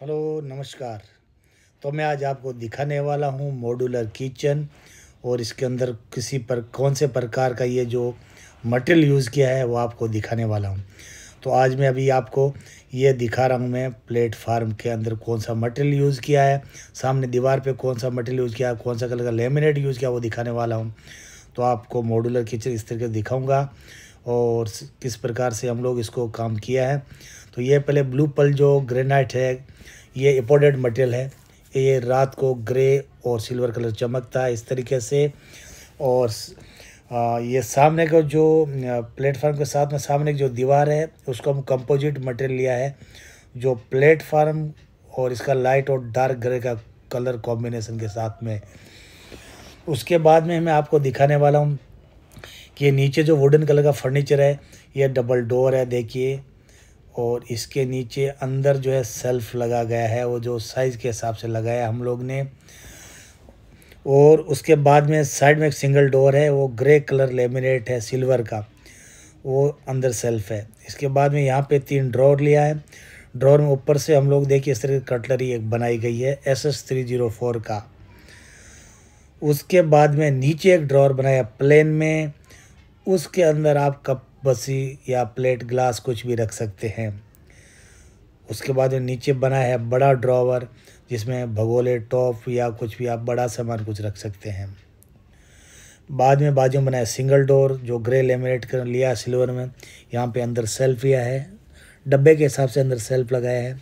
hello नमस्कार तो मैं आज आपको दिखाने वाला हूँ मॉडुलर किचन और इसके अंदर किसी पर कौन से प्रकार का ये जो मटेरियल यूज़ किया है वो आपको दिखाने वाला हूँ तो आज मैं अभी आपको ये दिखा रहा हूँ मैं प्लेटफार्म के अंदर कौन सा मटेरियल यूज़ किया है सामने दीवार पे कौन सा मटेरियल यूज़ किया है कौन सा कलर का लेमिनेट यूज़ किया वो दिखाने वाला हूँ तो आपको मॉडुलर किचन इस तरीके से दिखाऊँगा और किस प्रकार से हम लोग इसको काम किया है तो ये पहले ब्लू पल जो ग्रेनाइट है ये इम्पोर्टेड मटेरियल है ये रात को ग्रे और सिल्वर कलर चमकता है इस तरीके से और ये सामने का जो प्लेटफार्म के साथ में सामने की जो दीवार है उसको हम कंपोजिट मटेरियल लिया है जो प्लेटफार्म और इसका लाइट और डार्क ग्रे का कलर कॉम्बिनेशन के साथ में उसके बाद में मैं आपको दिखाने वाला हूँ कि नीचे जो वुडन कलर का फर्नीचर है ये डबल डोर है देखिए और इसके नीचे अंदर जो है सेल्फ लगा गया है वो जो साइज़ के हिसाब से लगाया हम लोग ने और उसके बाद में साइड में एक सिंगल डोर है वो ग्रे कलर लेमिनेट है सिल्वर का वो अंदर सेल्फ है इसके बाद में यहाँ पे तीन ड्रॉर लिया है ड्रॉर में ऊपर से हम लोग देखिए इस तरह की कटलरी एक बनाई गई है S S three zero four का उसके बाद में नीचे एक ड्रॉर बनाया प्लेन में उसके अंदर आप कप बसी या प्लेट ग्लास कुछ भी रख सकते हैं उसके बाद जो नीचे बना है बड़ा ड्रॉवर जिसमें भगोले टॉप या कुछ भी आप बड़ा सामान कुछ रख सकते हैं बाद में बाजू में बनाया सिंगल डोर जो ग्रे लेमिनेट कर लिया सिल्वर में यहाँ पे अंदर सेल्फ लिया है डब्बे के हिसाब से अंदर सेल्फ लगाया है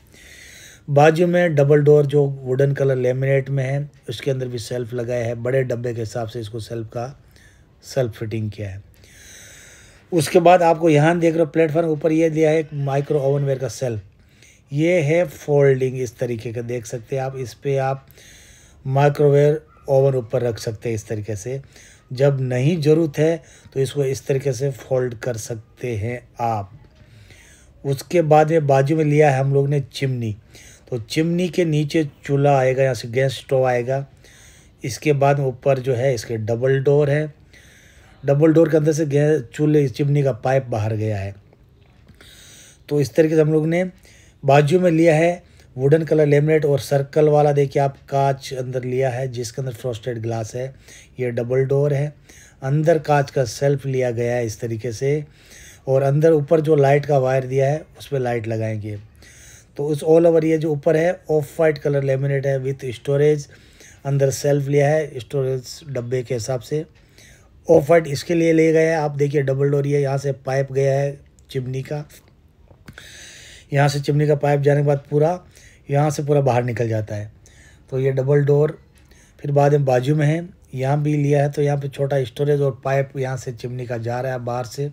बाजू में डबल डोर जो वुडन कलर लेमिनेट में है उसके अंदर भी सेल्फ लगाया है बड़े डब्बे के हिसाब से इसको सेल्फ का सेल्फ फिटिंग किया है उसके बाद आपको यहाँ देख रहे हो प्लेटफॉर्म ऊपर ये दिया है एक माइक्रो ओवनवेयर का सेल ये है फोल्डिंग इस तरीके का देख सकते हैं आप इस पर आप माइक्रोवेयर ओवन ऊपर रख सकते हैं इस तरीके से जब नहीं ज़रूरत है तो इसको इस तरीके से फोल्ड कर सकते हैं आप उसके बाद में बाजू में लिया है हम लोग ने चिमनी तो चिमनी के नीचे चूल्हा आएगा यहाँ से गैस स्टोव आएगा इसके बाद ऊपर जो है इसके डबल डोर है डबल डोर के अंदर से गैस चूल्हे चिमनी का पाइप बाहर गया है तो इस तरीके से हम लोग ने बाजू में लिया है वुडन कलर लेमिनेट और सर्कल वाला देखिए आप कांच अंदर लिया है जिसके अंदर फ्रॉस्टेड ग्लास है ये डबल डोर है अंदर कांच का सेल्फ लिया गया है इस तरीके से और अंदर ऊपर जो लाइट का वायर दिया है उस पर लाइट लगाएंगे तो उस ऑल ओवर ये जो ऊपर है ऑफ वाइट कलर लेमिनेट है विथ स्टोरेज अंदर सेल्फ लिया है स्टोरेज डब्बे के हिसाब से वाइट इसके लिए ले गए आप देखिए डबल डोर ये यहाँ से पाइप गया है चिमनी का यहाँ से चिमनी का पाइप जाने के बाद पूरा यहाँ से पूरा बाहर निकल जाता है तो ये डबल डोर फिर बाद में बाजू में है यहाँ भी लिया है तो यहाँ पे छोटा स्टोरेज और पाइप यहाँ से चिमनी का जा रहा है बाहर से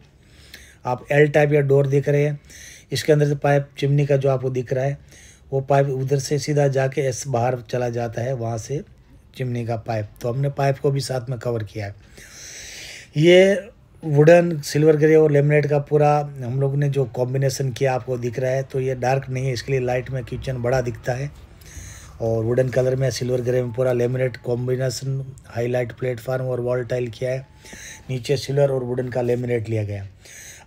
आप एल टाइप या डोर देख रहे हैं इसके अंदर से पाइप चिमनी का जो आपको दिख रहा है वो पाइप उधर से सीधा जाके एस बाहर चला जाता है वहाँ से चिमनी का पाइप तो हमने पाइप को भी साथ में कवर किया है ये वुडन सिल्वर ग्रे और लेमिनेट का पूरा हम लोग ने जो कॉम्बिनेसन किया आपको दिख रहा है तो ये डार्क नहीं है इसके लिए लाइट में किचन बड़ा दिखता है और वुडन कलर में सिल्वर ग्रे में पूरा लेमिनेट कॉम्बिनेसन हाईलाइट प्लेटफार्म और वॉल टाइल किया है नीचे सिल्वर और वुडन का लेमिनेट लिया गया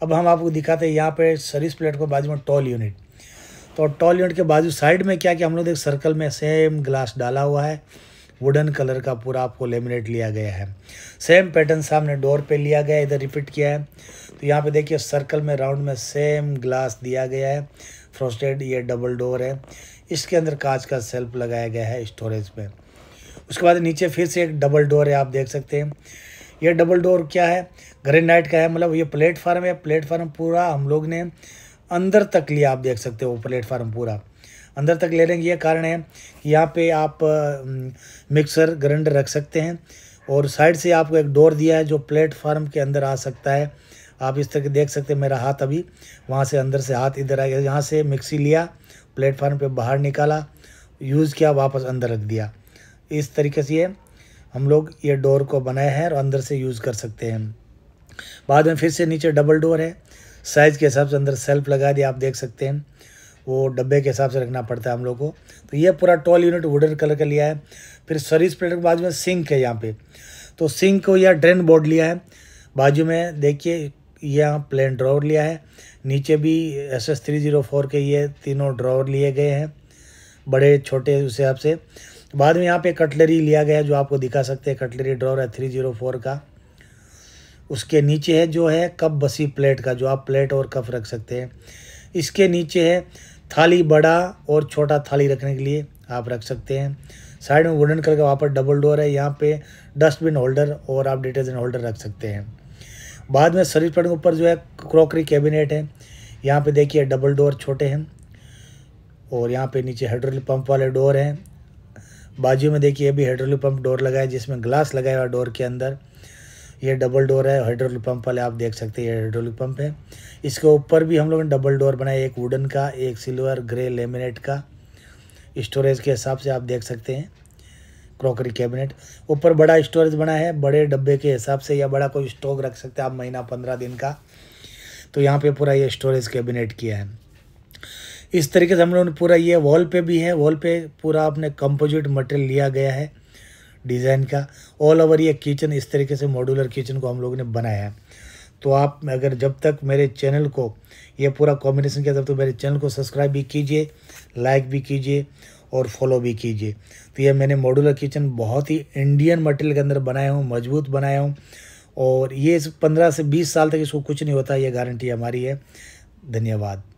अब हम आपको दिखाते हैं यहाँ पे सर्विस प्लेट को बाजू में टॉल यूनिट तो टॉल यूनिट के बाजू साइड में क्या कि हम लोग एक सर्कल में सेम ग्लास डाला हुआ है वुडन कलर का पूरा आपको लेमिनेट लिया गया है सेम पैटर्न सामने डोर पे लिया गया है इधर रिपीट किया है तो यहाँ पे देखिए सर्कल में राउंड में सेम ग्लास दिया गया है फ्रोस्टेड ये डबल डोर है इसके अंदर कांच का सेल्फ लगाया गया है स्टोरेज में उसके बाद नीचे फिर से एक डबल डोर है आप देख सकते हैं ये डबल डोर क्या है ग्रेनाइट का है मतलब ये प्लेटफार्म है प्लेटफार्म पूरा हम लोग ने अंदर तक लिया आप देख सकते हो प्लेटफार्म पूरा अंदर तक ले लेंगे ये कारण है कि यहाँ पे आप मिक्सर ग्राइंडर रख सकते हैं और साइड से आपको एक डोर दिया है जो प्लेटफार्म के अंदर आ सकता है आप इस तरह देख सकते हैं मेरा हाथ अभी वहाँ से अंदर से हाथ इधर आ गया यहाँ से मिक्सी लिया प्लेटफार्म पे बाहर निकाला यूज़ किया वापस अंदर रख दिया इस तरीके से ये हम लोग ये डोर को बनाए हैं और अंदर से यूज़ कर सकते हैं बाद में फिर से नीचे डबल डोर है साइज़ के हिसाब से अंदर सेल्फ लगा दिया आप देख सकते हैं वो डब्बे के हिसाब से रखना पड़ता है हम लोग को तो ये पूरा टॉल यूनिट वुडन कलर का लिया है फिर सर्विस प्लेट के बाजू में सिंक है यहाँ पे तो सिंक को यह ड्रेन बोर्ड लिया है बाजू में देखिए यह प्लेन ड्रॉवर लिया है नीचे भी S S three zero four के ये तीनों ड्रॉवर लिए गए हैं बड़े छोटे उस हिसाब से बाद में यहाँ पे कटलरी लिया गया है जो आपको दिखा सकते हैं कटलरी ड्रॉवर है थ्री जीरो फोर का उसके नीचे है जो है कप बसी प्लेट का जो आप प्लेट और कप रख सकते हैं इसके नीचे है थाली बड़ा और छोटा थाली रखने के लिए आप रख सकते हैं साइड में वुडन कलर का वहाँ पर डबल डोर है यहाँ पे डस्टबिन होल्डर और आप डिटर्जेंट होल्डर रख सकते हैं बाद में सर्विस पॉइंट के ऊपर जो है क्रॉकरी कैबिनेट है यहाँ पे देखिए डबल डोर छोटे हैं और यहाँ पे नीचे हाइड्रोलिक पंप वाले डोर हैं बाजू में देखिए अभी हाइड्रोलिक पंप डोर लगा है जिसमें ग्लास लगाया हुआ डोर के अंदर ये डबल डोर है हाइड्रोलिक पंप वाले आप देख सकते हैं ये हाइड्रोलिक पंप है इसके ऊपर भी हम लोगों ने डबल डोर बनाया एक वुडन का एक सिल्वर ग्रे लेमिनेट का स्टोरेज के हिसाब से आप देख सकते हैं क्रॉकरी कैबिनेट ऊपर बड़ा स्टोरेज बना है बड़े डब्बे के हिसाब से या बड़ा कोई स्टॉक रख सकते हैं आप महीना पंद्रह दिन का तो यहाँ पे पूरा ये स्टोरेज कैबिनेट किया है इस तरीके से हम लोगों ने पूरा ये वॉल पे भी है वॉल पे पूरा आपने कंपोजिट मटेरियल लिया गया है डिज़ाइन का ऑल ओवर ये किचन इस तरीके से मॉड्यूलर किचन को हम लोगों ने बनाया है तो आप अगर जब तक मेरे चैनल को ये पूरा कॉम्बिनेशन किया तब तो मेरे चैनल को सब्सक्राइब भी कीजिए लाइक भी कीजिए और फॉलो भी कीजिए तो ये मैंने मॉड्यूलर किचन बहुत ही इंडियन मटेरियल के अंदर बनाया हूँ मजबूत बनाया हूँ और ये पंद्रह से बीस साल तक इसको कुछ नहीं होता ये गारंटी हमारी है धन्यवाद